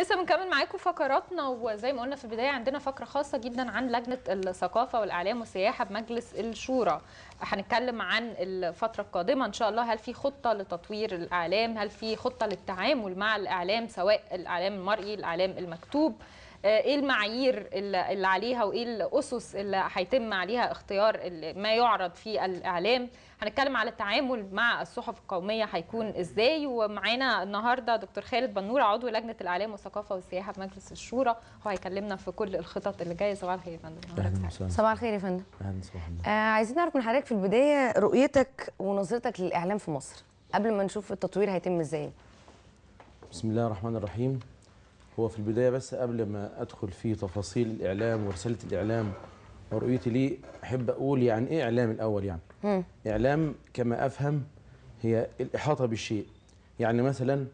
لسه بنكمل معاكم فقراتنا وزي ما قلنا في البدايه عندنا فقره خاصه جدا عن لجنه الثقافه والاعلام والسياحه بمجلس الشورى هنتكلم عن الفتره القادمه ان شاء الله هل في خطه لتطوير الاعلام هل في خطه للتعامل مع الاعلام سواء الاعلام المرئي الاعلام المكتوب آه، ايه المعايير اللي عليها وايه الاسس اللي هيتم عليها اختيار ما يعرض في الاعلام هنتكلم على التعامل مع الصحف القوميه هيكون ازاي ومعانا النهارده دكتور خالد بنوره عضو لجنه الاعلام والثقافه والسياحه في مجلس الشورى هو هيكلمنا في كل الخطط اللي جايه صباح الخير يا فندم صباح الخير يا فندم آه، عايزين نعرف من حضرتك في البدايه رؤيتك ونظرتك للاعلام في مصر قبل ما نشوف التطوير هيتم ازاي بسم الله الرحمن الرحيم هو في البداية بس قبل ما أدخل في تفاصيل الإعلام ورسالة الإعلام ورؤيتي ليه أحب أقول يعني إيه إعلام الأول يعني م. إعلام كما أفهم هي الإحاطة بالشيء يعني مثلا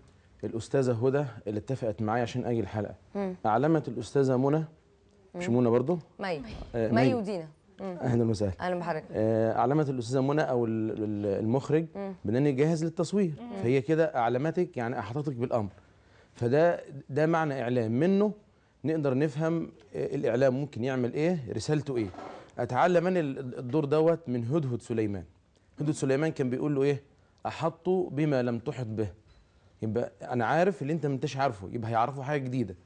الأستاذة هدى اللي اتفقت معايا عشان أجي الحلقة م. أعلمت الأستاذة منى مش منى برضو مي آه مي ودينا اهلا وسهلا اهلا بحضرتك اعلمت آه، الاستاذه منى او المخرج بانني جاهز للتصوير مم. فهي كده اعلمتك يعني احاطتك بالامر فده ده معنى اعلام منه نقدر نفهم الاعلام ممكن يعمل ايه رسالته ايه اتعلم انا الدور دوت من هدهد سليمان هدهد سليمان كان بيقول له ايه احطه بما لم تحط به يبقى انا عارف اللي انت ما انتش عارفه يبقى هيعرفه حاجه جديده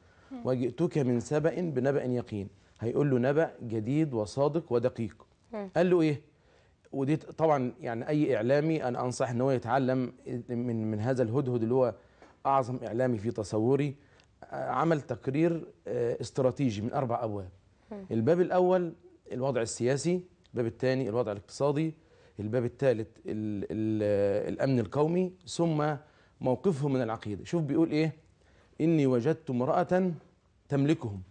وجئتك من سبأ بنبأ يقين هيقول له نبأ جديد وصادق ودقيق قال له ايه ودي طبعا يعني اي اعلامي انا انصح ان هو يتعلم من من هذا الهدهد اللي هو اعظم اعلامي في تصوري آه، عمل تقرير آه، استراتيجي من اربع ابواب الباب الاول الوضع السياسي الباب الثاني الوضع الاقتصادي الباب الثالث الامن القومي ثم موقفه من العقيده شوف بيقول ايه اني وجدت امراه تملكهم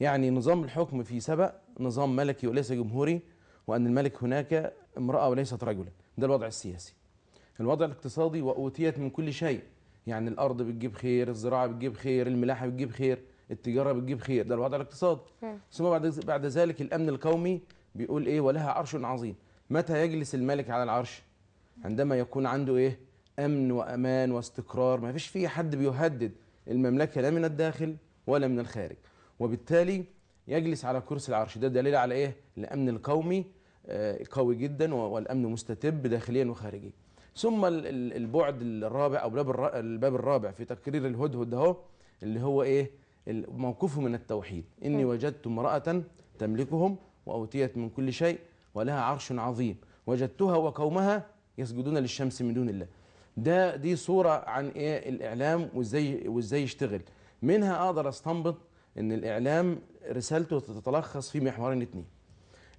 يعني نظام الحكم في سبأ نظام ملكي وليس جمهوري وأن الملك هناك امرأة وليست رجلا ده الوضع السياسي الوضع الاقتصادي وأوتيت من كل شيء يعني الارض بتجيب خير الزراعه بتجيب خير الملاحه بتجيب خير التجاره بتجيب خير ده الوضع الاقتصادي ثم بعد بعد ذلك الامن القومي بيقول ايه ولها عرش عظيم متى يجلس الملك على العرش عندما يكون عنده ايه امن وامان واستقرار ما فيش فيه حد بيهدد المملكه لا من الداخل ولا من الخارج وبالتالي يجلس على كرسي العرش ده دليل على ايه الامن القومي آه، قوي جدا والامن مستتب داخليا وخارجيا ثم البعد الرابع او الباب الرابع في تقرير الهدهد اهو اللي هو ايه موقفه من التوحيد اني وجدت امراه تملكهم واوتيت من كل شيء ولها عرش عظيم وجدتها وقومها يسجدون للشمس من دون الله ده دي صوره عن ايه الاعلام وازاي وازاي يشتغل منها اقدر استنبط ان الاعلام رسالته تتلخص في محورين اثنين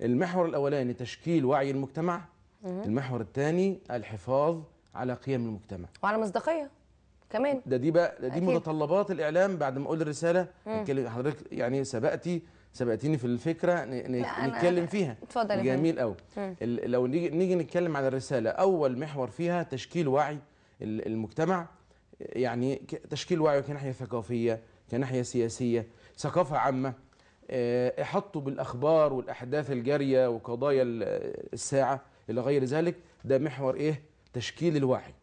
المحور الاولاني تشكيل وعي المجتمع المحور الثاني الحفاظ على قيم المجتمع وعلى مصداقيه كمان ده دي بقى ده دي أكيد. متطلبات الاعلام بعد ما اقول الرساله حضرتك يعني سبقتي سبقتيني في الفكره نتكلم فيها اتفضل جميل قوي لو نيجي نيجي نتكلم على الرساله اول محور فيها تشكيل وعي المجتمع يعني تشكيل وعي كناحيه ثقافيه كناحيه سياسيه ثقافه عامه آه، احطوا بالاخبار والاحداث الجاريه وقضايا الساعه إلى غير ذلك ده محور إيه تشكيل الوعي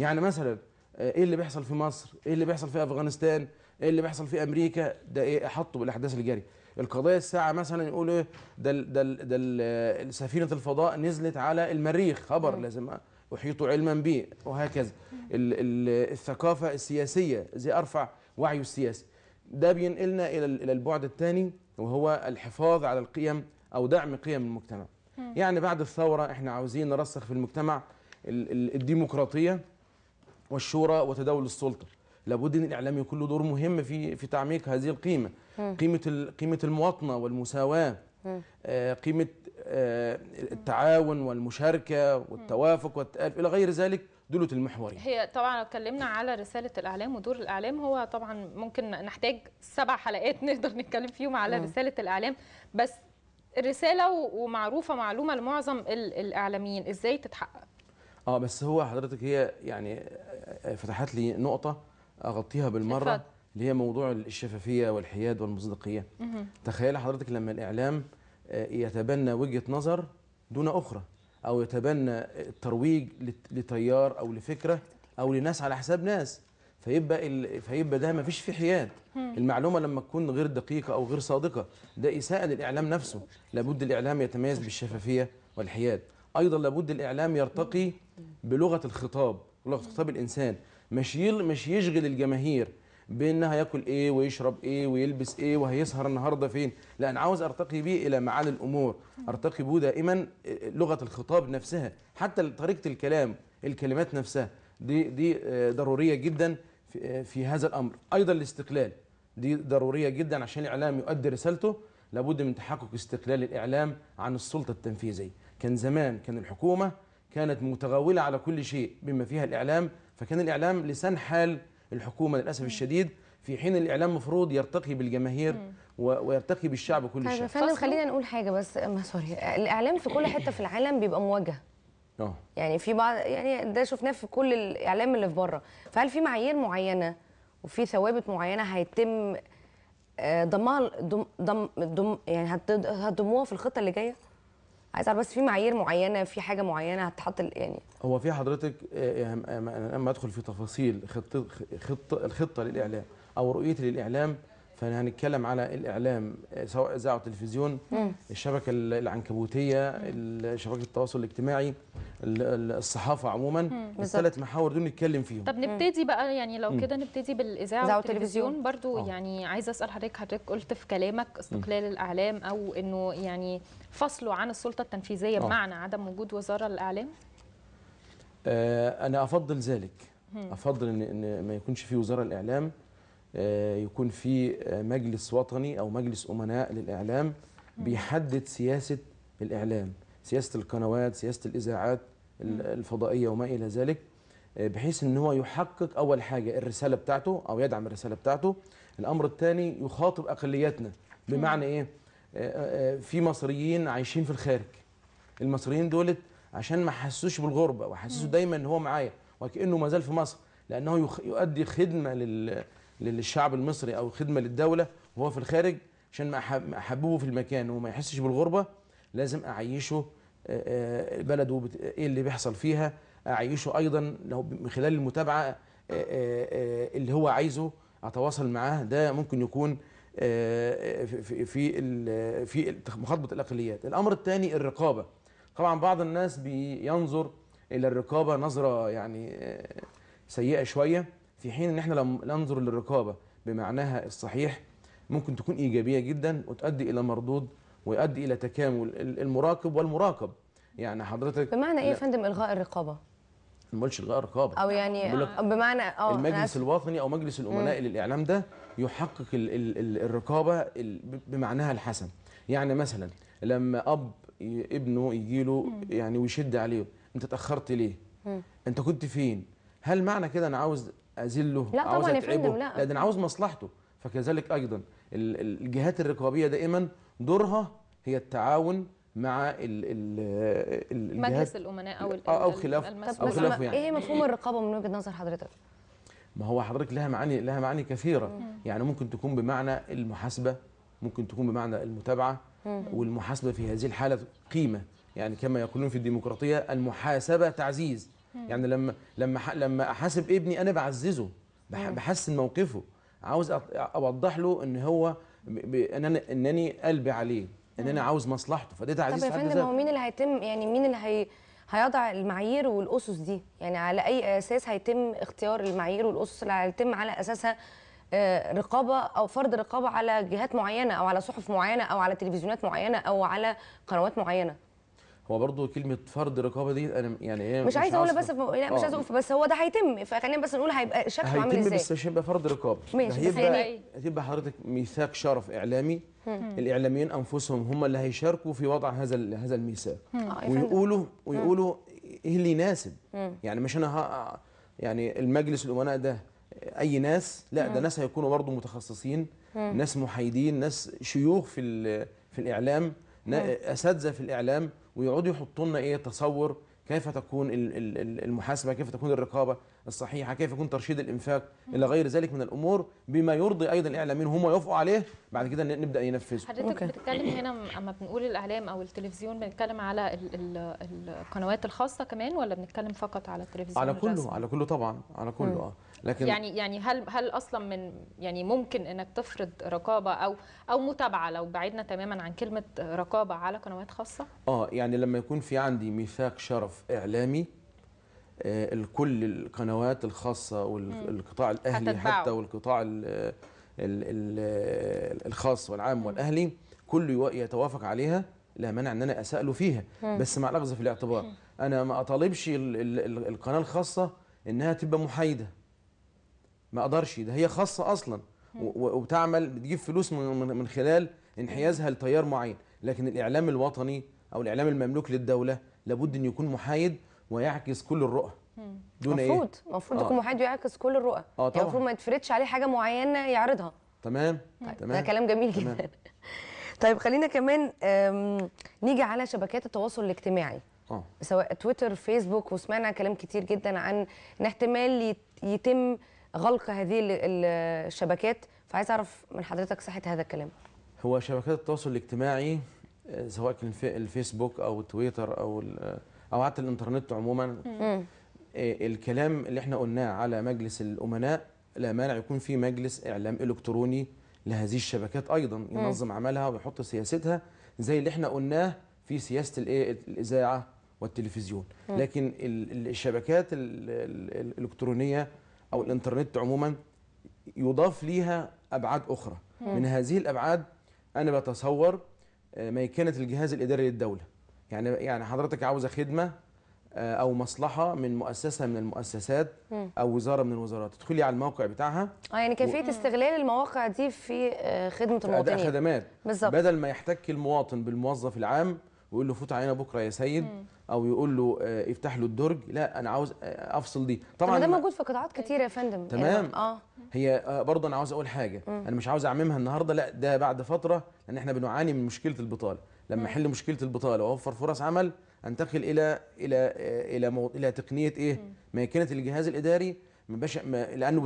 يعني مثلا آه، إيه اللي بيحصل في مصر إيه اللي بيحصل في أفغانستان إيه اللي بيحصل في أمريكا ده إيه أحطه بالأحداث الجارية القضايا الساعة مثلا يقول إيه ده ده ده آه، سفينة الفضاء نزلت على المريخ خبر لازم أحيط علما به وهكذا الثقافة السياسية زي أرفع وعيه السياسي ده بينقلنا إلى البعد الثاني وهو الحفاظ على القيم أو دعم قيم المجتمع يعني بعد الثورة احنا عاوزين نرسخ في المجتمع الديمقراطية والشورى وتداول السلطة لابد ان الاعلام يكون له دور مهم في في تعميق هذه القيمه قيمه قيمه المواطنه والمساواه آه، قيمه آه، التعاون والمشاركه والتوافق والتالف الى غير ذلك دولة المحورين هي طبعا اتكلمنا على رسالة الإعلام ودور الإعلام هو طبعا ممكن نحتاج سبع حلقات نقدر نتكلم فيهم على رسالة الإعلام بس رساله ومعروفه معلومه لمعظم الاعلاميين ازاي تتحقق اه بس هو حضرتك هي يعني فتحت لي نقطه اغطيها بالمره اللي هي موضوع الشفافيه والحياد والمصداقيه تخيل حضرتك لما الاعلام آه، يتبنى وجهه نظر دون اخرى او يتبنى الترويج لتيار او لفكره او لناس على حساب ناس فيبقى ال... فيبقى ده ما فيش فيه حياد المعلومه لما تكون غير دقيقه او غير صادقه ده اساءه للاعلام نفسه لابد الاعلام يتميز بالشفافيه والحياد ايضا لابد الاعلام يرتقي بلغه الخطاب لغه خطاب الانسان مش يل... مش يشغل الجماهير بان هياكل ايه ويشرب ايه ويلبس ايه وهيسهر النهارده فين لا انا عاوز ارتقي بيه الى معالي الامور ارتقي بيه دائما آه، لغه الخطاب نفسها حتى طريقه الكلام الكلمات نفسها دي دي آه، ضروريه جدا آه، في, هذا الامر ايضا الاستقلال دي ضروريه جدا عشان الاعلام يؤدي رسالته لابد من تحقق استقلال الاعلام عن السلطه التنفيذيه كان زمان كان الحكومه كانت متغوله على كل شيء بما فيها الاعلام فكان الاعلام لسان حال الحكومه للاسف الشديد في حين الاعلام مفروض يرتقي بالجماهير ويرتقي بالشعب كل طيب شيء خلينا نقول حاجه بس آه، سوري آه، الاعلام في كل حته في العالم بيبقى موجه أوه. يعني في بعض يعني ده شفناه في كل الاعلام اللي في بره فهل في معايير معينه وفي ثوابت معينه هيتم آه، ضمها ضم ضم يعني هتضموها في الخطه اللي جايه عايز اعرف بس في معايير معينه في حاجه معينه هتتحط يعني هو في حضرتك آه، آه، انا لما ادخل في تفاصيل خطه خطه الخطه للاعلام او رؤيتي للاعلام فهنتكلم على الاعلام سواء اذاعه وتلفزيون الشبكه العنكبوتيه شبكه التواصل الاجتماعي الصحافه عموما الثلاث محاور دول نتكلم فيهم طب نبتدي بقى يعني لو كده نبتدي بالاذاعه والتلفزيون برضو أوه. يعني عايزه اسال حضرتك حضرتك قلت في كلامك استقلال الاعلام او انه يعني فصله عن السلطه التنفيذيه أوه. بمعنى عدم وجود وزاره للاعلام آه انا افضل ذلك افضل ان ما يكونش في وزاره الاعلام آه، يكون في آه، مجلس وطني أو مجلس أمناء للإعلام بيحدد سياسة الإعلام سياسة القنوات سياسة الإذاعات الفضائية وما إلى ذلك آه، بحيث ان هو يحقق اول حاجه الرساله بتاعته او يدعم الرساله بتاعته الامر الثاني يخاطب اقلياتنا بمعنى ايه في مصريين عايشين في الخارج المصريين دولت عشان ما حسوش بالغربه وحسوا دايما ان هو معايا وكانه ما زال في مصر لانه يؤدي خدمه لل للشعب المصري او خدمه للدوله وهو في الخارج عشان ما احببه في المكان وما يحسش بالغربه لازم اعيشه آه، آه، بلده ايه اللي بيحصل فيها اعيشه ايضا لو من خلال المتابعه آه، اللي هو عايزه اتواصل معاه ده ممكن يكون في في في مخاطبه الاقليات الامر الثاني الرقابه طبعا بعض الناس بينظر الى الرقابه نظره يعني سيئه شويه في حين ان احنا لو ننظر للرقابه بمعناها الصحيح ممكن تكون ايجابيه جدا وتؤدي الى مردود ويؤدي الى تكامل المراقب والمراقب يعني حضرتك بمعنى ايه يا فندم الغاء الرقابه ما بقولش الغاء الرقابه او يعني بمعنى اه المجلس الوطني او مجلس الامناء مم. للاعلام ده يحقق الـ الـ الـ الرقابه بمعناها الحسن يعني مثلا لما اب ابنه يجي له يعني ويشد عليه انت تاخرت ليه مم. انت كنت فين هل معنى كده انا عاوز اذله لا عاوز طبعا يا فندم لا لا ده انا عاوز مصلحته فكذلك ايضا الجهات الرقابيه دائما دورها هي التعاون مع ال ال مجلس الامناء او او خلاف او خلافه يعني ايه مفهوم الرقابه من وجهه نظر حضرتك؟ ما هو حضرتك لها معاني لها معاني كثيره مم. يعني ممكن تكون بمعنى المحاسبه ممكن تكون بمعنى المتابعه والمحاسبه في هذه الحاله قيمه يعني كما يقولون في الديمقراطيه المحاسبه تعزيز يعني لما لما لما احاسب ابني انا بعززه بحسن موقفه عاوز اوضح له ان هو ان انا انني قلبي عليه ان انا عاوز مصلحته فده تعزيز طب يا فندم هو مين اللي هيتم يعني مين اللي هي هيضع المعايير والاسس دي يعني على اي اساس هيتم اختيار المعايير والاسس اللي هيتم على اساسها آه، رقابه او فرض رقابه على جهات معينه او على صحف معينه او على تلفزيونات معينه او على قنوات معينه هو برضه كلمه فرض رقابه دي انا يعني ايه مش, عايز اقول بس ف... لا مش آه. عايز اقول بس هو ده هيتم فخلينا بس نقول هيبقى شكله عامل ازاي هيتم بس مش هيبقى فرض رقابه ماشي هيبقى هتبقى حضرتك ميثاق شرف اعلامي الاعلاميين انفسهم هم اللي هيشاركوا في وضع هذا هذا الميثاق آه، ويقولوا ويقولوا ايه اللي يناسب يعني مش انا ها يعني المجلس الامناء ده اي ناس لا ده ناس هيكونوا برضه متخصصين ناس محايدين ناس شيوخ في في الاعلام آه. اساتذه في الاعلام ويقعدوا يحطوا لنا ايه تصور كيف تكون المحاسبه كيف تكون الرقابه الصحيحه كيف يكون ترشيد الانفاق الى غير ذلك من الامور بما يرضي ايضا الاعلاميين هم يوافقوا عليه بعد كده نبدا ينفذه حضرتك بتتكلم هنا اما بنقول الاعلام او التلفزيون بنتكلم على القنوات الخاصه كمان ولا بنتكلم فقط على التلفزيون على كله على كله طبعا على كله اه لكن يعني يعني هل هل اصلا من يعني ممكن انك تفرض رقابه او او متابعه لو بعدنا تماما عن كلمه رقابه على قنوات خاصه؟ اه يعني لما يكون في عندي ميثاق شرف اعلامي آه الكل القنوات الخاصه والقطاع الاهلي هتتبعه. حتى والقطاع الـ الـ الـ الخاص والعام مم. والاهلي كله يتوافق عليها لا مانع ان انا اساله فيها مم. بس مع الاخذ في الاعتبار مم. انا ما اطالبش القناه الخاصه انها تبقى محايده ما اقدرش ده هي خاصه اصلا وبتعمل بتجيب فلوس من خلال انحيازها لتيار معين لكن الاعلام الوطني او الاعلام المملوك للدوله لابد ان يكون محايد ويعكس كل الرؤى دون إيه؟ مفروض. ايه المفروض المفروض آه. يكون آه. محايد ويعكس كل الرؤى اه طبعا يعني المفروض ما يتفرضش عليه حاجه معينه يعرضها تمام طيب، تمام ده كلام جميل تمام. جدا طيب خلينا كمان نيجي على شبكات التواصل الاجتماعي أوه. سواء تويتر فيسبوك وسمعنا كلام كتير جدا عن ان احتمال يتم غلق هذه الشبكات فعايز اعرف من حضرتك صحه هذا الكلام هو شبكات التواصل الاجتماعي آه، سواء كان الفيسبوك او تويتر او او حتى الانترنت عموما آه، الكلام اللي احنا قلناه على مجلس الامناء لا مانع يكون في مجلس اعلام الكتروني لهذه الشبكات ايضا ينظم عملها ويحط سياستها زي اللي احنا قلناه في سياسه الايه الاذاعه والتلفزيون لكن الشبكات الالكترونيه او الانترنت عموما يضاف ليها ابعاد اخرى مم. من هذه الابعاد انا بتصور آه، ميكنه الجهاز الاداري للدوله يعني يعني حضرتك عاوزه خدمه آه، او مصلحه من مؤسسه من المؤسسات او وزاره من الوزارات تدخلي على الموقع بتاعها اه يعني كيفيه و... استغلال المواقع دي في آه، خدمه في المواطنين خدمات بالزبط. بدل ما يحتك المواطن بالموظف العام ويقول له فوت علينا بكره يا سيد مم. او يقول له آه، افتح له الدرج لا انا عاوز آه، افصل دي طبعا ده موجود في قطاعات طيب. كتير يا فندم تمام اه هي آه، برضه انا عاوز اقول حاجه مم. انا مش عاوز اعممها النهارده لا ده بعد فتره لان احنا بنعاني من مشكله البطاله لما احل مشكله البطاله واوفر فرص عمل انتقل الى الى الى الى تقنيه ايه ماكينه الجهاز الاداري ما لانه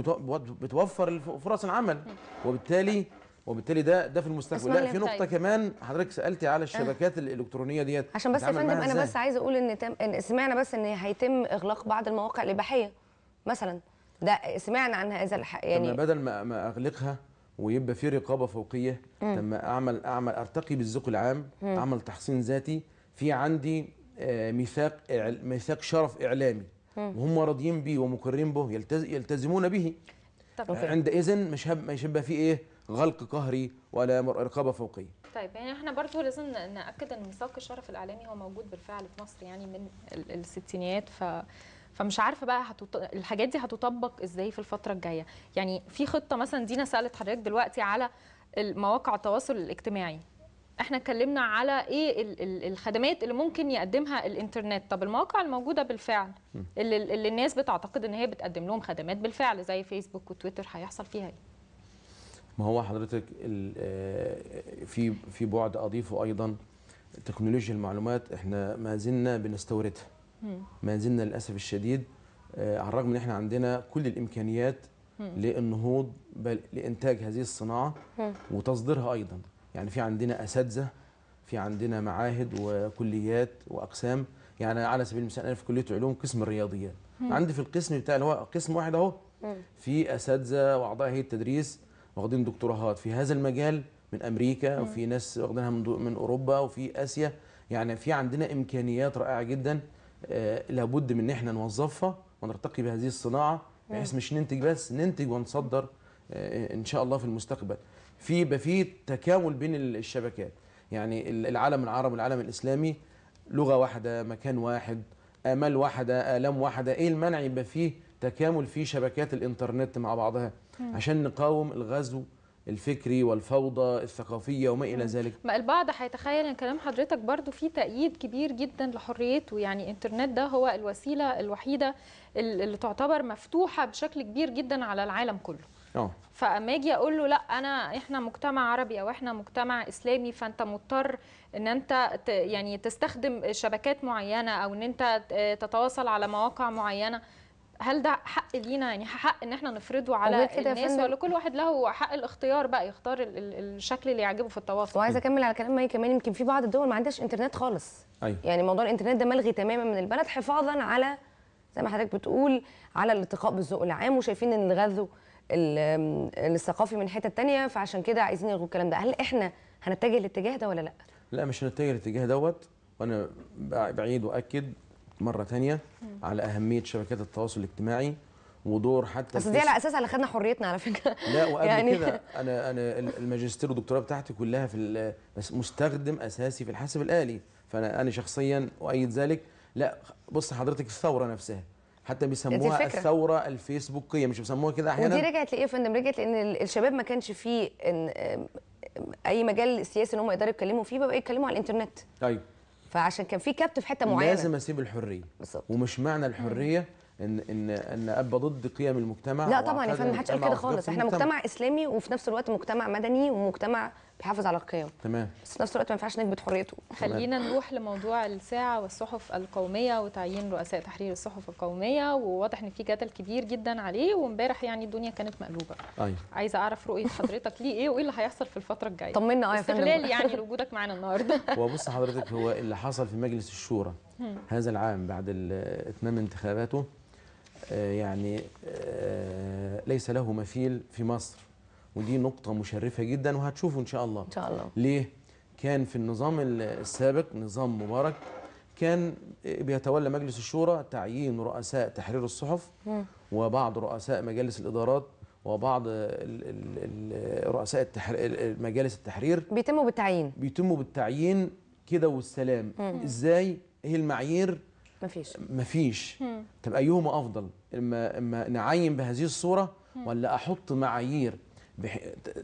بتوفر فرص العمل وبالتالي وبالتالي ده ده في المستقبل لا في نقطه طيب. كمان حضرتك سالتي على آه. الشبكات آه. الالكترونيه ديت عشان بس يا فندم انا بس عايزه اقول ان, تم... إن سمعنا بس ان هيتم اغلاق بعض المواقع الاباحيه مثلا ده سمعنا عن هذا الح... يعني بدل ما, ما اغلقها ويبقى في رقابه فوقيه لما اعمل اعمل ارتقي بالذوق العام م. اعمل تحصين ذاتي في عندي آه، ميثاق ميثاق شرف اعلامي وهم راضيين بيه ومقرين به يلتز... يلتزمون به عند اذن مش هب... مش هيبقى في ايه غلق قهري ولا رقابه فوقيه طيب يعني احنا برضه لازم ناكد ان ميثاق الشرف الاعلامي هو موجود بالفعل في مصر يعني من الستينيات ف فمش عارفه بقى هتط... الحاجات دي هتطبق ازاي في الفتره الجايه يعني في خطه مثلا دينا سالت حضرتك دلوقتي على مواقع التواصل الاجتماعي احنا اتكلمنا على ايه الخدمات اللي ممكن يقدمها الانترنت طب المواقع الموجوده بالفعل اللي, اللي الناس بتعتقد ان هي بتقدم لهم خدمات بالفعل زي فيسبوك وتويتر هيحصل فيها ايه ما هو حضرتك آه، في في بعد اضيفه ايضا تكنولوجيا المعلومات احنا ما زلنا بنستوردها ما زلنا للاسف الشديد آه، على الرغم ان احنا عندنا كل الامكانيات للنهوض بل لانتاج هذه الصناعه وتصديرها ايضا يعني في عندنا اساتذه في عندنا معاهد وكليات واقسام يعني على سبيل المثال انا في كليه علوم قسم الرياضيات عندي في القسم بتاع اللي هو قسم واحد اهو في اساتذه واعضاء هيئه تدريس واخدين دكتوراهات في هذا المجال من امريكا وفي ناس واخدينها من, من اوروبا وفي اسيا يعني في عندنا امكانيات رائعه جدا آه لابد من ان احنا نوظفها ونرتقي بهذه الصناعه بحيث مش ننتج بس ننتج ونصدر آه ان شاء الله في المستقبل في يبقى في تكامل بين الشبكات يعني العالم العربي والعالم الاسلامي لغه واحده مكان واحد امال واحده الام واحده ايه المنع يبقى فيه تكامل في شبكات الانترنت مع بعضها عشان نقاوم الغزو الفكري والفوضى الثقافية وما إلى ذلك ما البعض هيتخيل إن كلام حضرتك برضو فيه تأييد كبير جدا لحريته يعني الإنترنت ده هو الوسيلة الوحيدة اللي تعتبر مفتوحة بشكل كبير جدا على العالم كله أوه. فاما اجي اقول له لا انا احنا مجتمع عربي او احنا مجتمع اسلامي فانت مضطر ان انت يعني تستخدم شبكات معينه او ان انت تتواصل على مواقع معينه هل ده حق لينا يعني حق ان احنا نفرضه على الناس ولا كل واحد له حق الاختيار بقى يختار ال ال الشكل اللي يعجبه في التواصل وعايزه اكمل على كلام ماي كمان يمكن في بعض الدول ما عندهاش انترنت خالص أيوه. يعني موضوع الانترنت ده ملغي تماما من البلد حفاظا على زي ما حضرتك بتقول على الالتقاء بالذوق العام وشايفين ان الغزو الثقافي من حته تانية فعشان كده عايزين يلغوا الكلام ده هل احنا هنتجه للاتجاه ده ولا لا لا مش هنتجه للاتجاه دوت وانا بعيد واكد مره ثانيه على اهميه شبكات التواصل الاجتماعي ودور حتى بس دي على اساس اللي خدنا حريتنا على فكره لا وقبل يعني كده انا انا الماجستير والدكتوراه بتاعتي كلها في بس مستخدم اساسي في الحاسب الالي فانا انا شخصيا اؤيد ذلك لا بص حضرتك الثوره نفسها حتى بيسموها الثوره الفيسبوكيه مش بيسموها كده احيانا ودي رجعت لايه يا فندم رجعت لان الشباب ما كانش فيه اي مجال سياسي ان هم يقدروا يتكلموا فيه بقى يتكلموا على الانترنت ايوه فعشان كان في كبت في حته معينه لازم اسيب الحريه بالظبط ومش معنى الحريه ان ان ان ابقى ضد قيم المجتمع لا طبعا يا فندم ما حدش قال كده خالص احنا مجتمع اسلامي وفي نفس الوقت مجتمع مدني ومجتمع بيحافظ على القيم تمام بس في نفس الوقت ما ينفعش نكبت حريته خلينا نروح لموضوع الساعه والصحف القوميه وتعيين رؤساء تحرير الصحف القوميه وواضح ان في جدل كبير جدا عليه وامبارح يعني الدنيا كانت مقلوبه ايوه عايزه اعرف رؤيه حضرتك ليه ايه وايه اللي هيحصل في الفتره الجايه طمنا اه يا فندم استغلال يعني لوجودك معانا النهارده هو بص حضرتك هو اللي حصل في مجلس الشورى هذا العام بعد اتمام انتخاباته آه، يعني آه، ليس له مثيل في مصر ودي نقطة مشرفة جدا وهتشوفوا إن شاء الله إن شاء الله ليه؟ كان في النظام السابق نظام مبارك كان بيتولى مجلس الشورى تعيين رؤساء تحرير الصحف وبعض رؤساء مجالس الإدارات وبعض رؤساء مجالس التحرير بيتموا بالتعيين بيتموا بالتعيين كده والسلام مم. ازاي ايه المعايير مفيش مفيش طب ايهما افضل اما اما نعين بهذه الصوره ولا احط معايير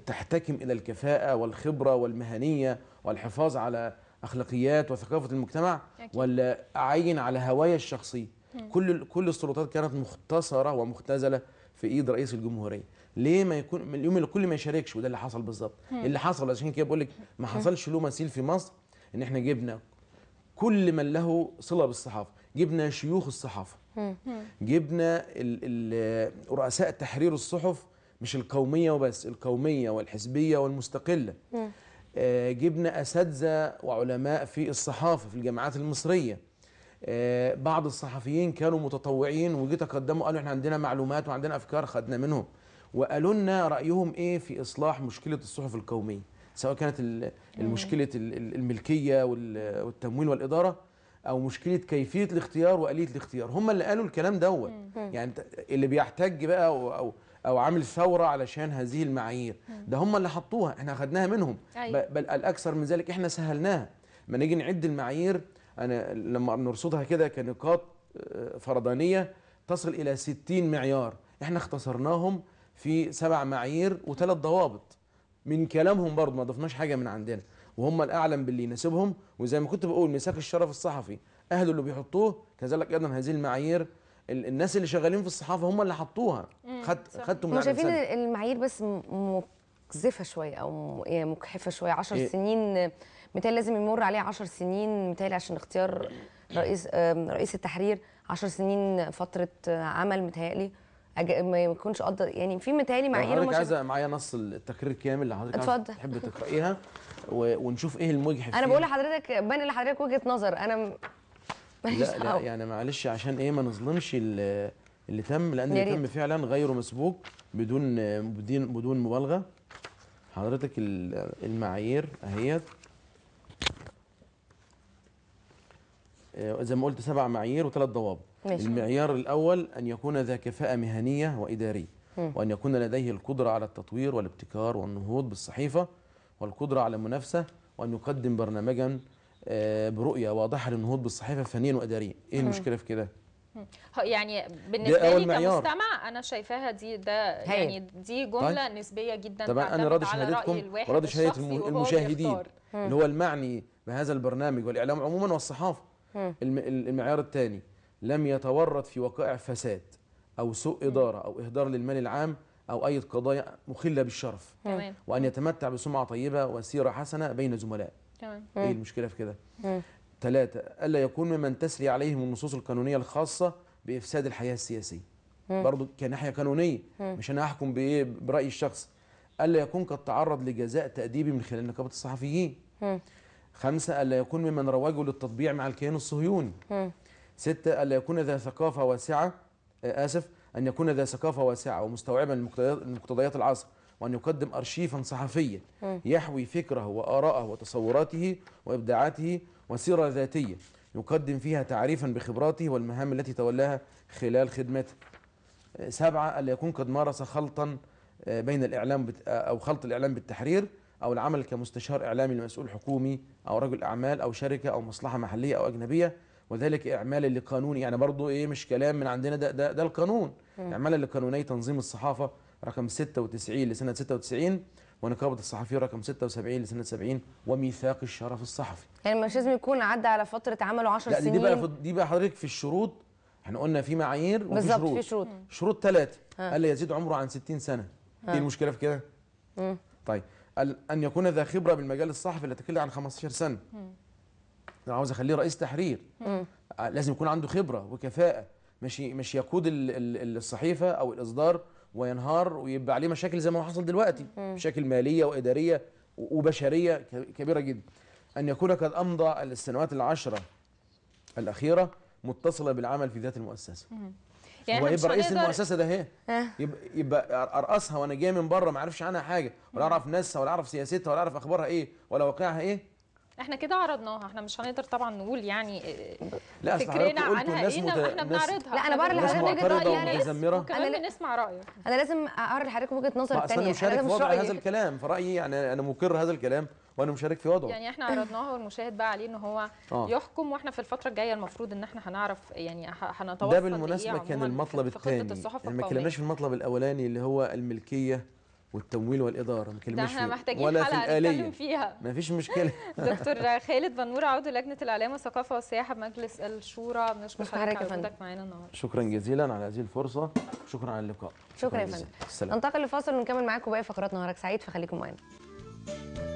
تحتكم إلى الكفاءة والخبرة والمهنية والحفاظ على أخلاقيات وثقافة المجتمع ولا أعين على هوايا الشخصي كل كل السلطات كانت مختصرة ومختزلة في إيد رئيس الجمهورية ليه ما يكون اليوم الكل ما يشاركش وده اللي حصل بالظبط اللي حصل عشان كده بقول لك ما حصلش له مثيل في مصر ان احنا جبنا كل من له صله بالصحافه جبنا شيوخ الصحافه جبنا رؤساء تحرير الصحف مش القوميه وبس القوميه والحزبيه والمستقله آه جبنا اساتذه وعلماء في الصحافه في الجامعات المصريه آه بعض الصحفيين كانوا متطوعين وجيت تقدموا قالوا احنا عندنا معلومات وعندنا افكار خدنا منهم وقالوا لنا رايهم ايه في اصلاح مشكله الصحف القوميه سواء كانت المشكله الملكيه والتمويل والاداره او مشكله كيفيه الاختيار واليه الاختيار هم اللي قالوا الكلام دوت يعني اللي بيحتج بقى او او عامل ثوره علشان هذه المعايير ده هم اللي حطوها احنا اخذناها منهم أيوة. بل الاكثر من ذلك احنا سهلناها ما نيجي نعد المعايير انا لما نرصدها كده كنقاط آه، فردانيه تصل الى 60 معيار احنا اختصرناهم في سبع معايير وثلاث ضوابط من كلامهم برضه ما ضفناش حاجه من عندنا وهم الاعلم باللي يناسبهم وزي ما كنت بقول ميثاق الشرف الصحفي اهله اللي بيحطوه كذلك ايضا هذه المعايير الناس اللي شغالين في الصحافه هم اللي حطوها خدت خدتوا من شايفين المعايير بس مقذفه شويه او مجحفه يعني شويه 10 إيه؟ سنين متهيألي لازم يمر عليه 10 سنين متهيألي عشان اختيار رئيس رئيس التحرير 10 سنين فتره عمل متهيألي ما يكونش قد يعني في متهيألي معايير حضرتك عايزه معايا نص التقرير كامل اللي حضرتك اتفضل تحب تقرايها ونشوف ايه المجحف انا بقول لحضرتك بان لحضرتك وجهه نظر انا لا لا يعني معلش عشان ايه ما نظلمش اللي تم لان اللي تم فعلا غير مسبوق بدون بدون بدون مبالغه حضرتك المعايير اهيت آه، زي ما قلت سبع معايير وثلاث ضوابط المعيار الاول ان يكون ذا كفاءه مهنيه واداريه وان يكون لديه القدره على التطوير والابتكار والنهوض بالصحيفه والقدره على المنافسه وان يقدم برنامجا آه، برؤيه واضحه للنهوض بالصحيفه فنيا واداريا ايه المشكله في كده يعني بالنسبه لي كمستمع انا شايفاها دي ده يعني دي جمله طيب. نسبيه جدا طبعا انا راضي شهادتكم وراضي شهاده المشاهدين اللي هو المعني بهذا البرنامج والاعلام عموما والصحافه المعيار الثاني لم يتورط في وقائع فساد او سوء اداره او اهدار للمال العام او اي قضايا مخله بالشرف وان يتمتع بسمعه طيبه وسيره حسنه بين زملائه تمام ايه المشكله في كده ثلاثة ألا يكون ممن تسري عليهم النصوص القانونية الخاصة بإفساد الحياة السياسية برضه كناحية قانونية مش أنا أحكم بإيه برأي الشخص ألا يكون قد تعرض لجزاء تأديبي من خلال نقابة الصحفيين خمسة ألا يكون ممن رواجوا للتطبيع مع الكيان الصهيوني ستة ألا يكون ذا ثقافة واسعة آه، آسف أن يكون ذا ثقافة واسعة ومستوعبا لمقتضيات العصر وأن يقدم أرشيفا صحفيا يحوي فكره وآراءه وتصوراته وإبداعاته وسيرة ذاتية يقدم فيها تعريفا بخبراته والمهام التي تولاها خلال خدمته سبعة ألا يكون قد مارس خلطا آه، بين الإعلام آه، أو خلط الإعلام بالتحرير أو العمل كمستشار إعلامي لمسؤول حكومي أو رجل أعمال أو شركة أو مصلحة محلية أو أجنبية وذلك إعمالا لقانون يعني برضو إيه مش كلام من عندنا ده ده, ده القانون إعمالا لقانوني تنظيم الصحافة رقم 96 لسنة 96 ونقابة الصحفيين رقم 76 لسنة 70 وميثاق الشرف الصحفي يعني مش لازم يكون عدى على فترة عمله 10 سنين لا دي بقى دي بقى حضرتك في الشروط احنا قلنا في معايير وفي شروط بالظبط في شروط شروط ثلاثة قال لي يزيد عمره عن 60 سنة ايه المشكلة في كده؟ طيب أن يكون ذا خبرة بالمجال الصحفي لا تقل عن 15 سنة مم. أنا عاوز أخليه رئيس تحرير مم. آه، لازم يكون عنده خبرة وكفاءة مش مش يقود الصحيفة أو الإصدار وينهار ويبقى عليه مشاكل زي ما هو حصل دلوقتي مشاكل ماليه واداريه وبشريه كبيره جدا ان يكون قد امضى السنوات العشره الاخيره متصله بالعمل في ذات المؤسسه يعني هو يبقى رئيس المؤسسه ده اهي يبقى, يبقى ارقصها وانا جاي من بره ما اعرفش عنها حاجه ولا اعرف ناسها ولا اعرف سياستها ولا اعرف اخبارها ايه ولا واقعها ايه احنا كده عرضناها احنا مش هنقدر طبعا نقول يعني آه، لا فكرنا عنها ايه احنا بنعرضها لا انا بقرا لحضرتك وجهه لازم نسمع رايك انا لازم اقرا لحضرتك وجهه نظر ثانيه انا مشارك في وضع هذا الكلام فرايي يعني انا مقر هذا الكلام وانا مشارك في وضعه يعني احنا عرضناها والمشاهد بقى عليه ان هو آه. يحكم واحنا في الفتره الجايه المفروض ان احنا هنعرف يعني هنتوصل ده بالمناسبه كان المطلب الثاني يعني ما اتكلمناش في المطلب الاولاني اللي هو الملكيه والتمويل والاداره ما كلمناش فيها ولا في الآلية. فيها ما فيش مشكله دكتور خالد بنور عضو لجنه الاعلام والثقافه والسياحه بمجلس الشورى بنشكر حضرتك معانا النهارده شكرا جزيلا على هذه الفرصه شكرا على اللقاء شكرا, شكرا يا فندم ننتقل لفاصل ونكمل معاكم باقي فقرات نهارك سعيد فخليكم معانا